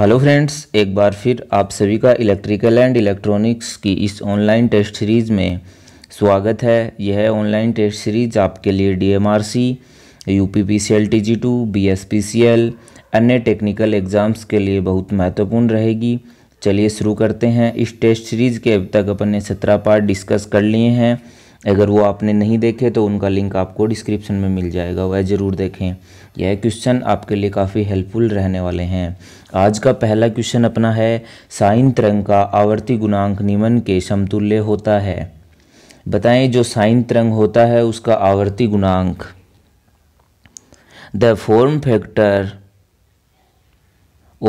hello friends एक बार फिर आप सभी का इलेक्ट्रिकल एंड इलेक्ट्रॉनिक्स की इस ऑनलाइन टेस्ट सीरीज़ में स्वागत है यह ऑनलाइन टेस्ट सीरीज़ आपके लिए D M R C U P P C L T G two B S P C L अन्य टेक्निकल एग्ज़ाम्स के लिए बहुत महत्वपूर्ण रहेगी चलिए शुरू करते हैं इस टेस्ट सीरीज़ के अब तक अपन ने सत्रह पार्ट डिस्कस कर लिए हैं अगर वो आपने नहीं देखे तो उनका लिंक आपको डिस्क्रिप्शन में मिल जाएगा वह ज़रूर देखें यह क्वेश्चन आपके लिए काफ़ी हेल्पफुल रहने वाले हैं आज का पहला क्वेश्चन अपना है साइन तरंग का आवर्ती गुणांक निम्न के समतुल्य होता है बताएं जो साइन तरंग होता है उसका आवर्ती गुणांक the form factor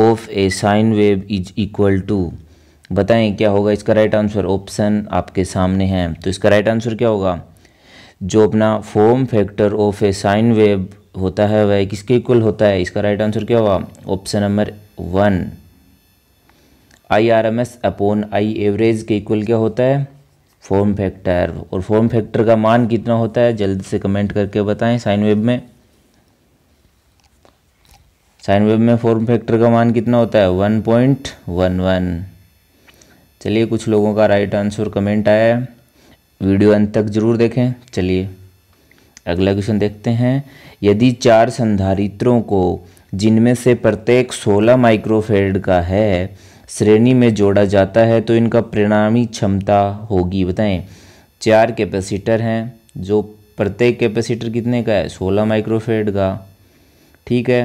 of a sine wave is equal to बताएं क्या होगा इसका राइट आंसर ऑप्शन आपके सामने है तो इसका राइट आंसर क्या होगा जो अपना form factor of a sine wave होता है वह किसके इक्वल होता है इसका राइट आंसर क्या हुआ option number one I R M S upon I average के इक्वल क्या होता है फॉर्म फैक्टर और फॉर्म फैक्टर का मान कितना होता है जल्द से कमेंट करके बताएं साइन वेब में साइन वेब में फॉर्म फैक्टर का मान कितना होता है वन पॉइंट वन वन चलिए कुछ लोगों का राइट आंसर कमेंट आया है वीडियो अंत तक ज़रूर देखें चलिए अगला क्वेश्चन देखते हैं यदि चार संधारित्रों को जिनमें से प्रत्येक 16 माइक्रोफेड का है श्रेणी में जोड़ा जाता है तो इनका परिणामी क्षमता होगी बताएं चार कैपेसिटर हैं जो प्रत्येक कैपेसिटर कितने का है 16 माइक्रोफेड का ठीक है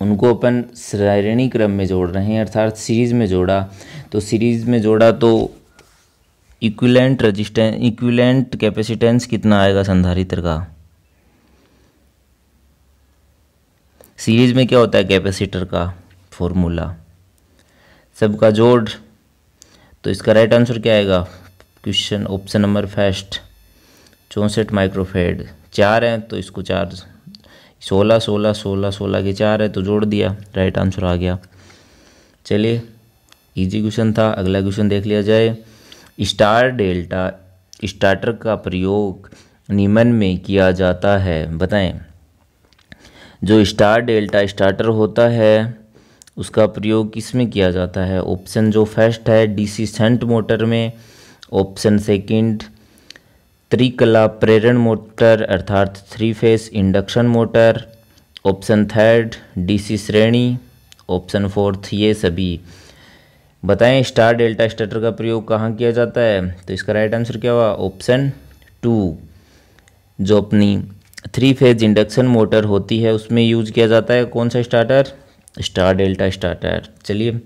उनको अपन श्रेणी क्रम में जोड़ रहे हैं अर्थात सीरीज़ में जोड़ा तो सीरीज़ में जोड़ा तो इक्विलेंट रजिस्टेंस इक्विलेंट कैपेसिटेंस कितना आएगा संधारित्र का सीरीज में क्या होता है कैपेसिटर का फॉर्मूला सबका जोड़ तो इसका राइट आंसर क्या आएगा क्वेश्चन ऑप्शन नंबर फर्स्ट चौंसठ माइक्रोफेड चार हैं तो इसको चार सोलह सोलह सोलह सोलह के चार है तो जोड़ दिया राइट आंसर आ गया चलिए इजी क्वेश्चन था अगला क्वेश्चन देख लिया जाए स्टार डेल्टा स्टार्टर का प्रयोग निम्न में किया जाता है बताएं जो स्टार डेल्टा स्टार्टर होता है उसका प्रयोग किस में किया जाता है ऑप्शन जो फर्स्ट है डीसी सेंट मोटर में ऑप्शन सेकंड त्रिकला प्रेरण मोटर अर्थात three phase induction motor option third DC श्रेणी ऑप्शन फोर्थ ये सभी बताएं स्टार डेल्टा स्टेटर का प्रयोग कहाँ किया जाता है तो इसका राइट आंसर क्या हुआ ऑप्शन टू जो अपनी थ्री फेज इंडक्शन मोटर होती है उसमें यूज किया जाता है कौन सा स्टार्टर स्टार डेल्टा स्टार्टर चलिए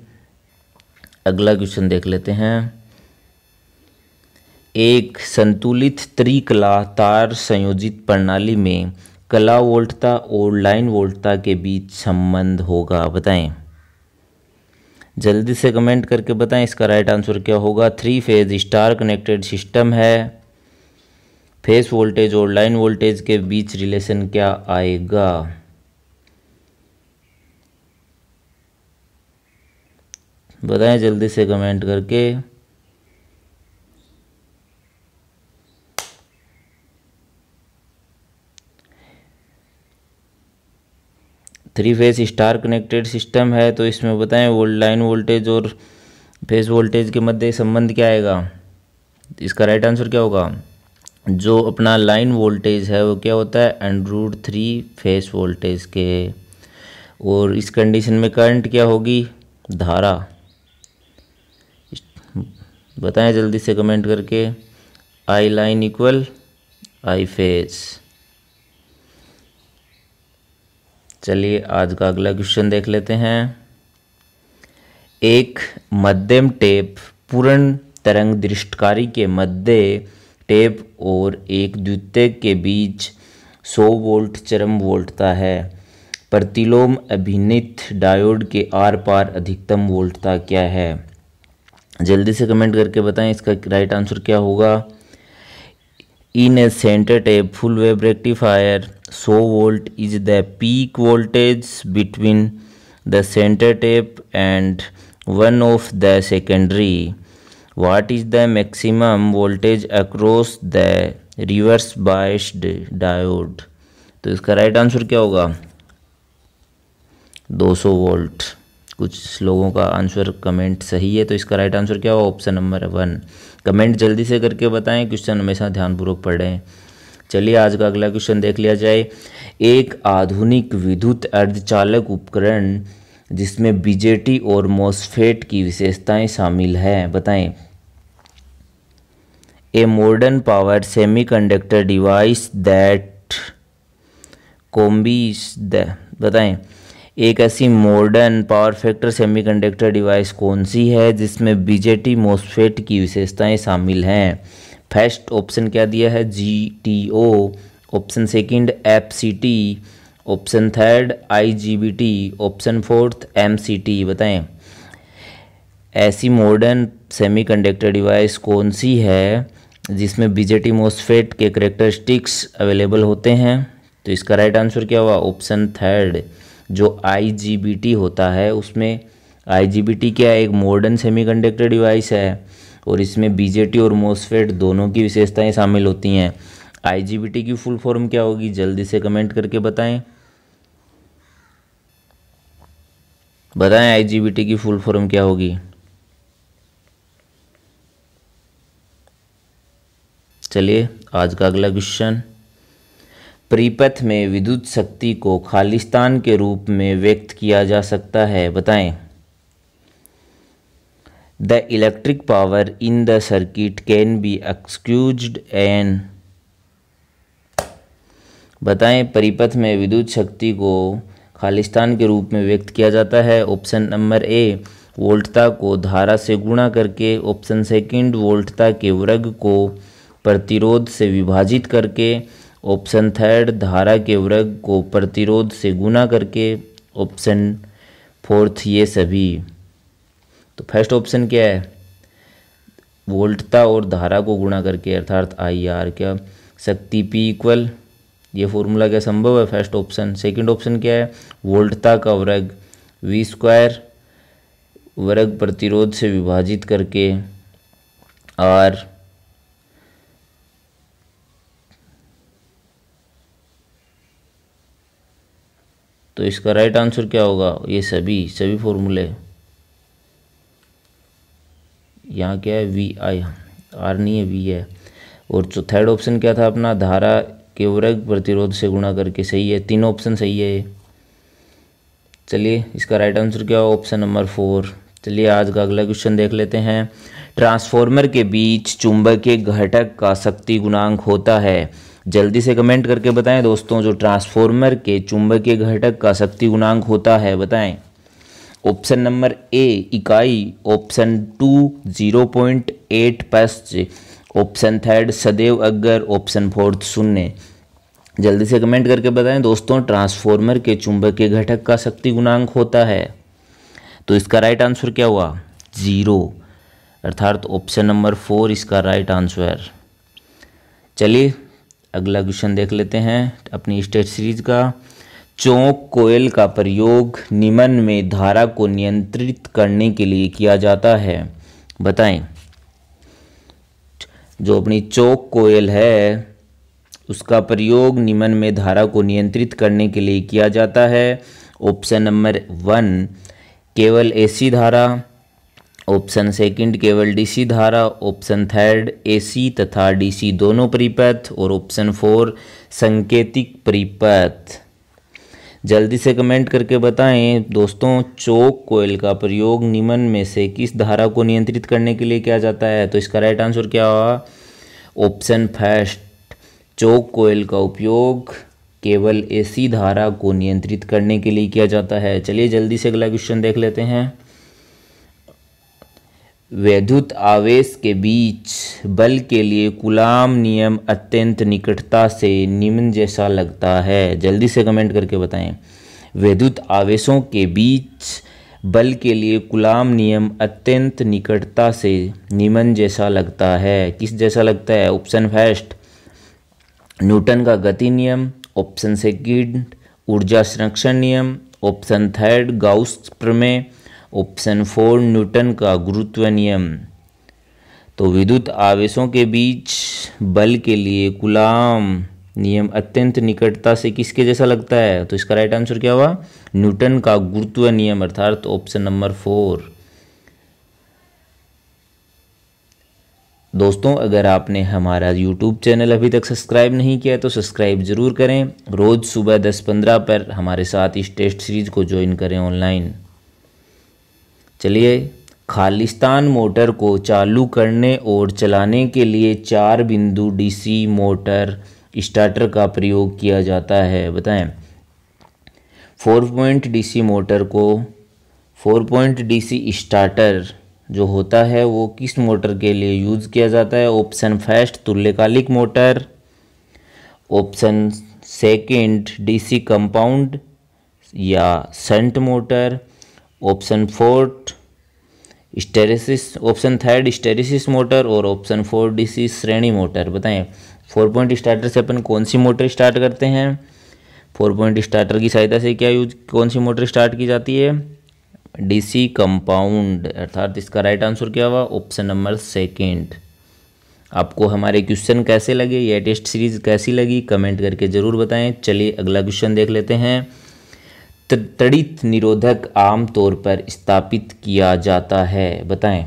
अगला क्वेश्चन देख लेते हैं एक संतुलित त्रिकला तार संयोजित प्रणाली में कला वोल्टता और लाइन वोल्टता के बीच संबंध होगा बताएं जल्दी से कमेंट करके बताएं इसका राइट आंसर क्या होगा three phase star connected system है फेस वोल्टेज और लाइन वोल्टेज के बीच रिलेशन क्या आएगा बताएं जल्दी से कमेंट करके three phase star connected system है तो इसमें बताएं वोल्ट लाइन वोल्टेज और फेज वोल्टेज के मध्य संबंध क्या आएगा इसका राइट आंसर क्या होगा जो अपना लाइन वोल्टेज है वो क्या होता है and root three phase voltage के और इस कंडीशन में करंट क्या होगी धारा बताएं जल्दी से कमेंट करके I line equal I phase चलिए आज का अगला क्वेश्चन देख लेते हैं एक मध्यम टेप पूर्ण तरंग दृष्टकारी के मध्य टेप और एक द्वितीय के बीच 100 वोल्ट चरम वोल्टता है प्रतिलोम अभिनित डायोड के आर पार अधिकतम वोल्टता क्या है जल्दी से कमेंट करके बताएं इसका राइट आंसर क्या होगा in a centre tap full wave rectifier so volt is the peak voltage between the center tape and one of the secondary what is the maximum voltage across the reverse biased diode तो इसका right answer क्या होगा 200 volt कुछ लोगों का answer comment सही है तो इसका राइट आंसर क्या होगा ऑप्शन नंबर वन कमेंट जल्दी से करके बताएं क्वेश्चन हमेशा ध्यानपूर्वक पढ़ें चलिए आज का अगला क्वेश्चन देख लिया जाए एक आधुनिक विद्युत अर्धचालक उपकरण जिसमें बीजेटी और मोसफेट की विशेषताएं शामिल हैं बताएं a modern power semiconductor device that combines the बताएं एक ऐसी modern power factor semiconductor device कौन सी है जिसमें बीजेटी मोसफेट की विशेषताएं शामिल हैं फर्स्ट ऑप्शन क्या दिया है G T O option second F C T option third I G B T option fourth M C T बताएं ऐसी मॉडर्न सेमीकंडक्टर डिवाइस कौन सी है जिसमें बीजेटी मोस्फेट के करेक्टरिस्टिक्स अवेलेबल होते हैं तो इसका राइट आंसर क्या हुआ ऑप्शन थर्ड जो आई होता है उसमें आई क्या है एक मॉडर्न सेमीकंडक्टर डिवाइस है और इसमें बीजेटी और मोसफेट दोनों की विशेषताएं शामिल होती हैं आईजीबीटी की फुल फॉर्म क्या होगी जल्दी से कमेंट करके बताएं बताएं आईजीबीटी की फुल फॉर्म क्या होगी चलिए आज का अगला क्वेश्चन प्रीपथ में विद्युत शक्ति को खालिस्तान के रूप में व्यक्त किया जा सकता है बताएं the electric power in the circuit can be excused and बताएं परिपथ में विद्युत शक्ति को खालिस्तान के रूप में व्यक्त किया जाता है ऑप्शन नंबर ए वोल्टता को धारा से गुणा करके ऑप्शन सेकंड वोल्टता के वर्ग को प्रतिरोध से विभाजित करके ऑप्शन थर्ड धारा के वर्ग को प्रतिरोध से गुणा करके ऑप्शन फोर्थ ये सभी तो फर्स्ट ऑप्शन क्या है वोल्टता और धारा को गुणा करके अर्थात आई आर क्या शक्ति पी इक्वल ये फॉर्मूला क्या संभव है फर्स्ट ऑप्शन सेकंड ऑप्शन क्या है वोल्टता का वर्ग वी स्क्वायर वर्ग प्रतिरोध से विभाजित करके आर तो इसका राइट आंसर क्या होगा ये सभी सभी फॉर्मूले यहाँ क्या है वी आई आर नहीं है वी है और जो थर्ड ऑप्शन क्या था अपना धारा के वर्ग प्रतिरोध से गुणा करके सही है तीन ऑप्शन सही है चलिए इसका राइट आंसर क्या हो ऑप्शन नंबर फोर चलिए आज का अगला क्वेश्चन देख लेते हैं ट्रांसफॉर्मर के बीच चुंबक के घटक का शक्ति गुणांक होता है जल्दी से कमेंट करके बताएं दोस्तों जो ट्रांसफॉर्मर के चुंबकीय घटक का शक्ति गुणांक होता है बताएं ऑप्शन नंबर ए इकाई option two zero point eight पश्च ऑप्शन थर्ड सदैव अग्गर ऑप्शन फोर्थ शून्य जल्दी से कमेंट करके बताएं दोस्तों ट्रांसफॉर्मर के चुंबकीय घटक का शक्ति गुणांक होता है तो इसका राइट आंसर क्या हुआ जीरो अर्थात ऑप्शन नंबर फोर इसका राइट आंसर चलिए अगला क्वेश्चन देख लेते हैं अपनी स्टेट सीरीज का चौक कोयल का प्रयोग निमन में धारा को नियंत्रित करने के लिए किया जाता है बताएं जो अपनी चौक कोयल है उसका प्रयोग निमन में धारा को नियंत्रित करने के लिए किया जाता है ऑप्शन नंबर वन केवल एसी धारा ऑप्शन सेकंड केवल डीसी धारा ऑप्शन थर्ड एसी तथा डीसी दोनों परिपथ और ऑप्शन फोर संकेतिक परिपथ जल्दी से कमेंट करके बताएं दोस्तों चोक कोयल का प्रयोग निम्न में से किस धारा को नियंत्रित करने के लिए किया जाता है तो इसका राइट आंसर क्या हुआ ऑप्शन फर्स्ट चोक कोयल का उपयोग केवल ऐसी धारा को नियंत्रित करने के लिए किया जाता है चलिए जल्दी से अगला क्वेश्चन देख लेते हैं वैद्युत आवेश के बीच बल के लिए गुलाम नियम अत्यंत निकटता से निम्न जैसा लगता है जल्दी से कमेंट करके बताएं वैद्युत आवेशों के बीच बल के लिए गुलाम नियम अत्यंत निकटता से निम्न जैसा लगता है किस जैसा लगता है ऑप्शन फर्स्ट न्यूटन का गति नियम ऑप्शन सेकेंड ऊर्जा संरक्षण नियम ऑप्शन थर्ड गाउस प्रमेय ऑप्शन फोर न्यूटन का गुरुत्व नियम तो विद्युत आवेशों के बीच बल के लिए गुलाम नियम अत्यंत निकटता से किसके जैसा लगता है तो इसका राइट आंसर क्या हुआ न्यूटन का गुरुत्व नियम अर्थात ऑप्शन नंबर फोर दोस्तों अगर आपने हमारा YouTube चैनल अभी तक सब्सक्राइब नहीं किया है तो सब्सक्राइब ज़रूर करें रोज़ सुबह दस पंद्रह पर हमारे साथ इस टेस्ट सीरीज़ को ज्वाइन करें ऑनलाइन चलिए खालिस्तान मोटर को चालू करने और चलाने के लिए चार बिंदु डीसी मोटर स्टार्टर का प्रयोग किया जाता है बताएं फोर पॉइंट डीसी मोटर को फोर पॉइंट डीसी स्टार्टर जो होता है वो किस मोटर के लिए यूज़ किया जाता है ऑप्शन फर्स्ट तुल्यकालिक motor option second DC compound या shunt motor option fourth hysteresis option third hysteresis motor और ऑप्शन फोर डीसी श्रेणी मोटर बताएं फोर पॉइंट स्टार्टर से अपन कौन सी मोटर स्टार्ट करते हैं फोर पॉइंट स्टार्टर की सहायता से क्या यूज कौन सी मोटर स्टार्ट की जाती है डीसी कंपाउंड अर्थात इसका राइट आंसर क्या हुआ ऑप्शन नंबर सेकेंड आपको हमारे क्वेश्चन कैसे लगे या टेस्ट सीरीज़ कैसी लगी कमेंट करके ज़रूर बताएं चलिए अगला क्वेश्चन देख लेते हैं त्वरित निरोधक आमतौर पर स्थापित किया जाता है बताएं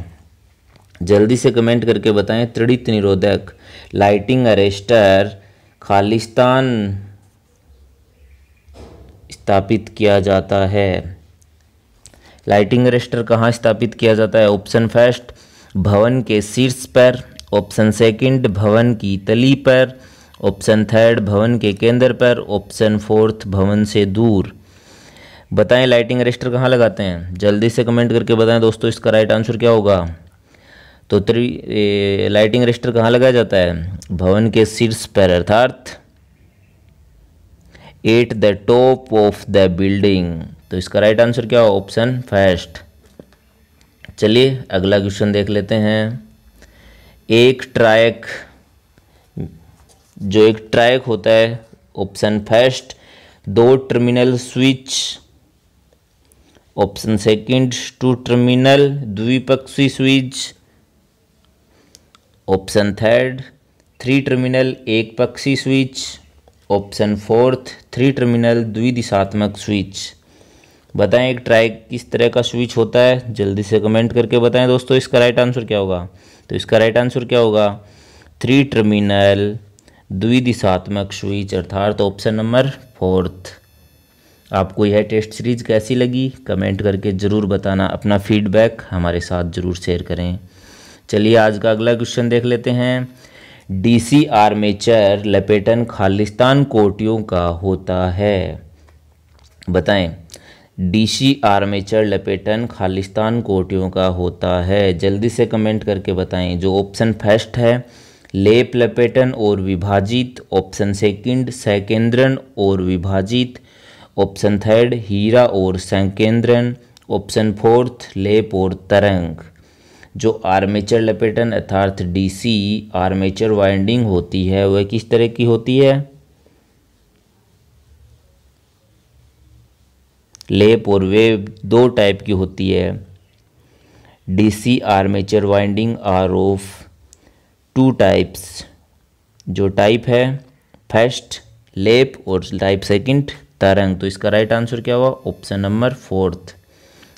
जल्दी से कमेंट करके बताएं त्वरित निरोधक लाइटिंग अरेस्टर खालिस्तान स्थापित किया जाता है लाइटिंग अरेस्टर कहाँ स्थापित किया जाता है ऑप्शन फर्स्ट भवन के शीर्ष पर ऑप्शन सेकंड भवन की तली पर ऑप्शन थर्ड भवन के केंद्र पर ऑप्शन फोर्थ भवन से दूर बताएं लाइटिंग रजिस्टर कहाँ लगाते हैं जल्दी से कमेंट करके बताएं दोस्तों इसका राइट आंसर क्या होगा तो त्रि लाइटिंग रजिस्टर कहाँ लगाया जाता है भवन के शीर्ष पर अर्थात at the top of the building तो इसका राइट आंसर क्या हो ऑप्शन फर्स्ट चलिए अगला क्वेश्चन देख लेते हैं एक ट्रैक जो एक ट्रैक होता है ऑप्शन फर्स्ट दो terminal switch option second two terminal द्विपक्षी switch option third three terminal एक पक्षी switch option fourth three terminal द्विदिशात्मक स्विच बताएं एक ट्राई किस तरह का स्विच होता है जल्दी से कमेंट करके बताएं दोस्तों इसका राइट आंसर क्या होगा तो इसका राइट आंसर क्या होगा थ्री टर्मिनल द्विदिशात्मक स्विच अर्थात ऑप्शन नंबर फोर्थ आपको यह टेस्ट सीरीज़ कैसी लगी कमेंट करके ज़रूर बताना अपना फीडबैक हमारे साथ ज़रूर शेयर करें चलिए आज का अगला क्वेश्चन देख लेते हैं डीसी आर्मेचर लपेटन खालिस्तान कोटियों का होता है बताएं डीसी आर्मेचर लपेटन खालिस्तान कोटियों का होता है जल्दी से कमेंट करके बताएं जो ऑप्शन फर्स्ट है लेप लपेटन और विभाजित ऑप्शन सेकंड सेकेंद्रन और विभाजित ऑप्शन थर्ड हीरा और संकेंद्रन ऑप्शन फोर्थ लेप और तरंग जो आर्मेचर लपेटन अर्थार्थ डीसी आर्मेचर वाइंडिंग होती है वह किस तरह की होती है लेप और वेव दो टाइप की होती है DC armature winding are of two types जो टाइप है फर्स्ट लेप और टाइप सेकंड तरंग तो इसका राइट आंसर क्या हुआ option number fourth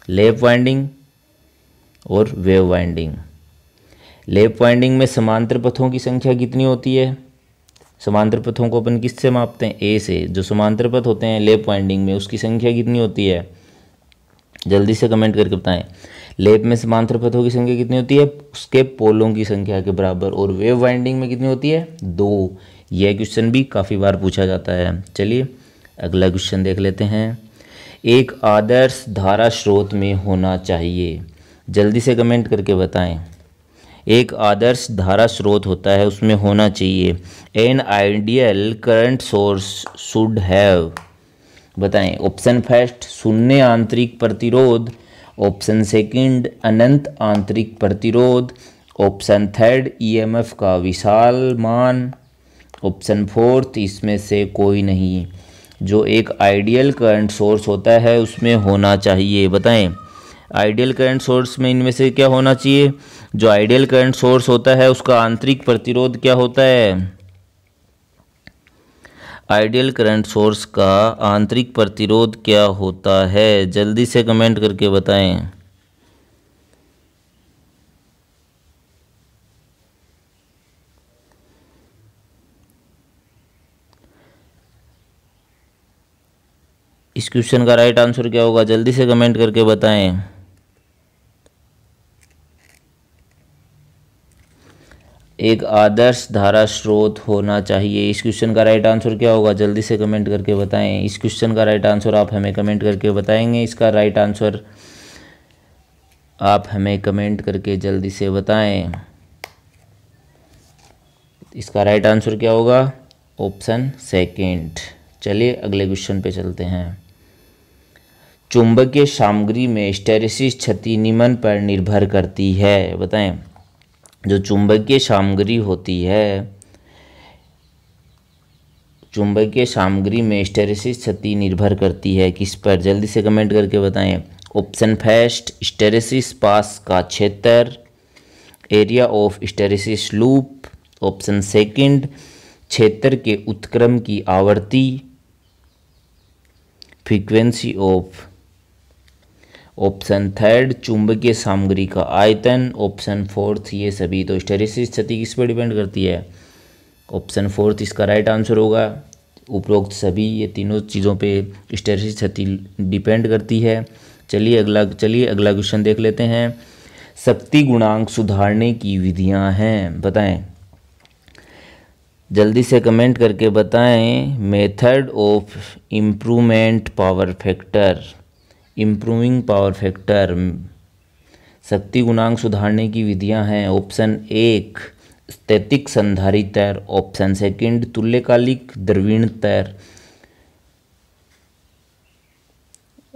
lap winding और वेव वाइंडिंग लेप वाइंडिंग में समांतर पथों की संख्या कितनी होती है समांतर पथों को अपन किससे मापते हैं ए से जो समांतर पथ होते हैं लेप वाइंडिंग में उसकी संख्या कितनी होती है जल्दी से कमेंट करके बताएं लेप में समांतर पथों की संख्या कितनी होती है उसके पोलों की संख्या के बराबर और वेव वाइंडिंग में कितनी होती है दो यह क्वेश्चन भी काफ़ी बार पूछा जाता है चलिए अगला क्वेश्चन देख लेते हैं एक आदर्श धारा स्रोत में होना चाहिए जल्दी से कमेंट करके बताएं एक आदर्श धारा स्रोत होता है उसमें होना चाहिए an ideal current source should have बताएं ऑप्शन फर्स्ट शून्य आंतरिक प्रतिरोध ऑप्शन सेकंड अनंत आंतरिक प्रतिरोध ऑप्शन थर्ड ईएमएफ का विशाल मान ऑप्शन फोर्थ इसमें से कोई नहीं जो एक आइडियल करंट सोर्स होता है उसमें होना चाहिए बताएं आइडियल करंट सोर्स में इनमें से क्या होना चाहिए जो आइडियल करंट सोर्स होता है उसका आंतरिक प्रतिरोध क्या होता है आइडियल करंट सोर्स का आंतरिक प्रतिरोध क्या होता है जल्दी से कमेंट करके बताएं इस क्वेश्चन का राइट आंसर क्या होगा जल्दी से कमेंट करके बताएं एक आदर्श धारा स्रोत होना चाहिए इस क्वेश्चन का राइट आंसर क्या होगा जल्दी से कमेंट करके बताएं इस क्वेश्चन का राइट आंसर आप हमें कमेंट करके बताएंगे इसका राइट आंसर आप हमें कमेंट करके जल्दी से बताएं इसका राइट आंसर क्या होगा ऑप्शन सेकेंड चलिए अगले क्वेश्चन पे चलते हैं चुंबकीय सामग्री में स्टेरिसिस क्षति निमन पर निर्भर करती है बताएं जो चुंबकीय सामग्री होती है चुंबकीय सामग्री में स्टेरिसिस क्षति निर्भर करती है किस पर जल्दी से कमेंट करके बताएं ऑप्शन फर्स्ट स्टेरिसिस पास का क्षेत्र area of hysteresis loop option second क्षेत्र के उत्क्रम की आवृत्ति फ्रीक्वेंसी ऑफ ऑप्शन थर्ड चुंबकीय सामग्री का आयतन ऑप्शन फोर्थ ये सभी तो स्टेरिस क्षति किस पर डिपेंड करती है ऑप्शन फोर्थ इसका राइट आंसर होगा उपरोक्त सभी ये तीनों चीज़ों पे स्टेरिस क्षति डिपेंड करती है चलिए अगला चलिए अगला क्वेश्चन देख लेते हैं शक्ति गुणांक सुधारने की विधियाँ हैं बताएँ जल्दी से कमेंट करके बताएं method of improvement power factor improving power factor शक्ति गुणांक सुधारने की विधियां हैं ऑप्शन एक स्थैतिक संधारी तैर ऑप्शन सेकंड तुल्यकालिक द्रवीण तैर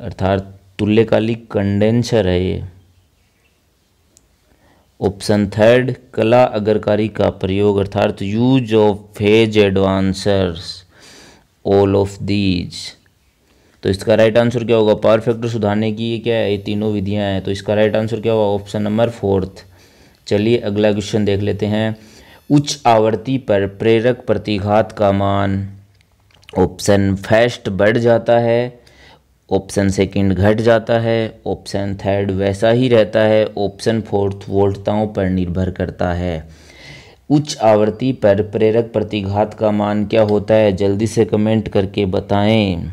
अर्थात तुल्यकालिक कंडेंसर है ये ऑप्शन थर्ड कला अगरकारी का प्रयोग अर्थात use of phase advancers all of these तो इसका राइट आंसर क्या होगा पावर फैक्टर सुधारने की ये क्या है ये तीनों विधियाँ हैं तो इसका राइट आंसर क्या होगा ऑप्शन नंबर फोर्थ चलिए अगला क्वेश्चन देख लेते हैं उच्च आवृत्ति पर प्रेरक प्रतिघात का मान ऑप्शन फर्स्ट बढ़ जाता है ऑप्शन सेकंड घट जाता है ऑप्शन थर्ड वैसा ही रहता है ऑप्शन फोर्थ वोल्टताओं पर निर्भर करता है उच्च आवृत्ति पर प्रेरक प्रतिघात का मान क्या होता है जल्दी से कमेंट करके बताएं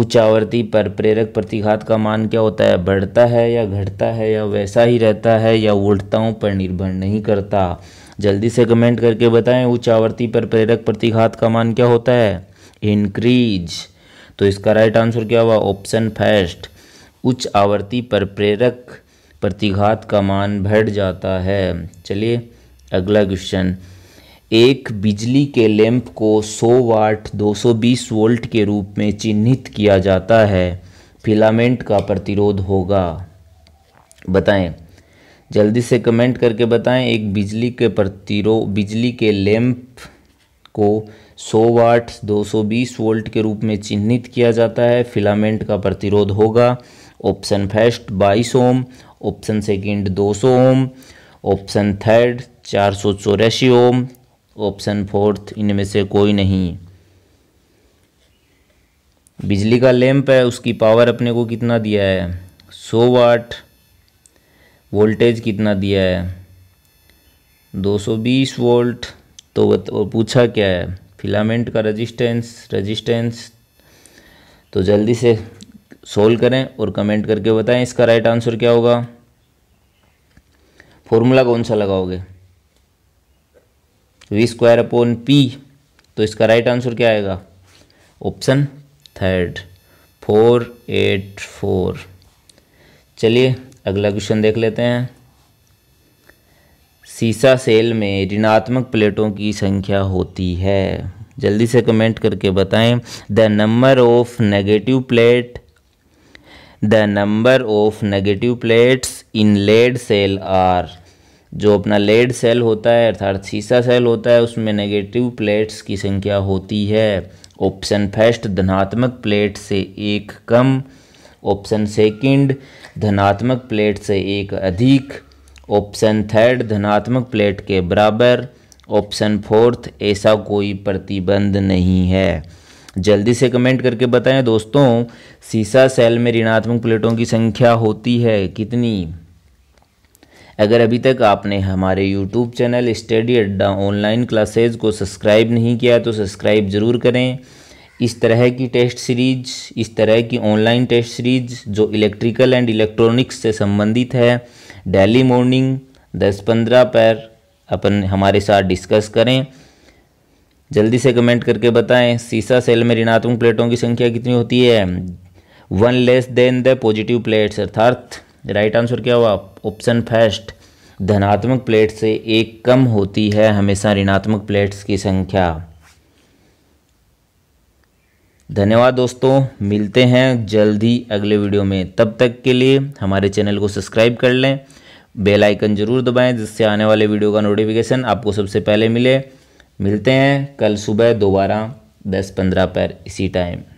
उच्च आवर्ती पर प्रेरक प्रतिघात का मान क्या होता है बढ़ता है या घटता है या वैसा ही रहता है या उल्टताओं पर निर्भर नहीं करता जल्दी से कमेंट करके बताएं उच्च आवर्ती पर प्रेरक प्रतिघात का मान क्या होता है इनक्रीज तो इसका राइट आंसर क्या हुआ ऑप्शन फर्स्ट उच्च आवर्ती पर प्रेरक प्रतिघात का मान बढ़ जाता है चलिए अगला क्वेश्चन एक बिजली के लैंप को 100 वाट 220 वोल्ट के रूप में चिन्हित किया जाता है फिलामेंट का प्रतिरोध होगा बताएं जल्दी से कमेंट करके बताएं एक बिजली के प्रतिरो बिजली के लैंप को 100 वाट 220 वोल्ट के रूप में चिन्हित किया जाता है फिलामेंट का प्रतिरोध होगा option first 22 ohm option second 200 ohm option third चार सौ चौरासी ओम ऑप्शन फोर्थ इनमें से कोई नहीं बिजली का लैंप है उसकी पावर अपने को कितना दिया है 100 वाट वोल्टेज कितना दिया है 220 वोल्ट तो और पूछा क्या है फिलामेंट का रेजिस्टेंस रेजिस्टेंस तो जल्दी से सोल्व करें और कमेंट करके बताएं इसका राइट आंसर क्या होगा फॉर्मूला कौन सा लगाओगे वी स्क्वायर अपॉन पी तो इसका राइट आंसर क्या आएगा option third four eight four चलिए अगला क्वेश्चन देख लेते हैं सीसा सेल में ऋणात्मक प्लेटों की संख्या होती है जल्दी से कमेंट करके बताएं the number of negative plate the number of negative plates in lead cell are जो अपना लेड सेल होता है अर्थात सीसा सेल होता है उसमें नेगेटिव प्लेट्स की संख्या होती है ऑप्शन फर्स्ट धनात्मक प्लेट से एक कम ऑप्शन सेकंड धनात्मक प्लेट से एक अधिक ऑप्शन थर्ड धनात्मक प्लेट के बराबर ऑप्शन फोर्थ ऐसा कोई प्रतिबंध नहीं है जल्दी से कमेंट करके बताएं दोस्तों सीसा सेल में ऋणात्मक प्लेटों की संख्या होती है कितनी अगर अभी तक आपने हमारे YouTube channel study Adda online classes को सब्सक्राइब नहीं किया तो सब्सक्राइब ज़रूर करें इस तरह की टेस्ट सीरीज इस तरह की ऑनलाइन टेस्ट सीरीज जो इलेक्ट्रिकल एंड इलेक्ट्रॉनिक्स से संबंधित है डेली मॉर्निंग दस पंद्रह पर अपन हमारे साथ डिस्कस करें जल्दी से कमेंट करके बताएं सीसा सेल में ऋणात्मक प्लेटों की संख्या कितनी होती है one less than the positive plates अर्थात राइट आंसर क्या हुआ ऑप्शन फर्स्ट धनात्मक प्लेट से एक कम होती है हमेशा ऋणात्मक प्लेट्स की संख्या धन्यवाद दोस्तों मिलते हैं जल्द ही अगले वीडियो में तब तक के लिए हमारे चैनल को सब्सक्राइब कर लें बेल आइकन ज़रूर दबाएं जिससे आने वाले वीडियो का नोटिफिकेशन आपको सबसे पहले मिले मिलते हैं कल सुबह दोबारा दस पंद्रह पर इसी टाइम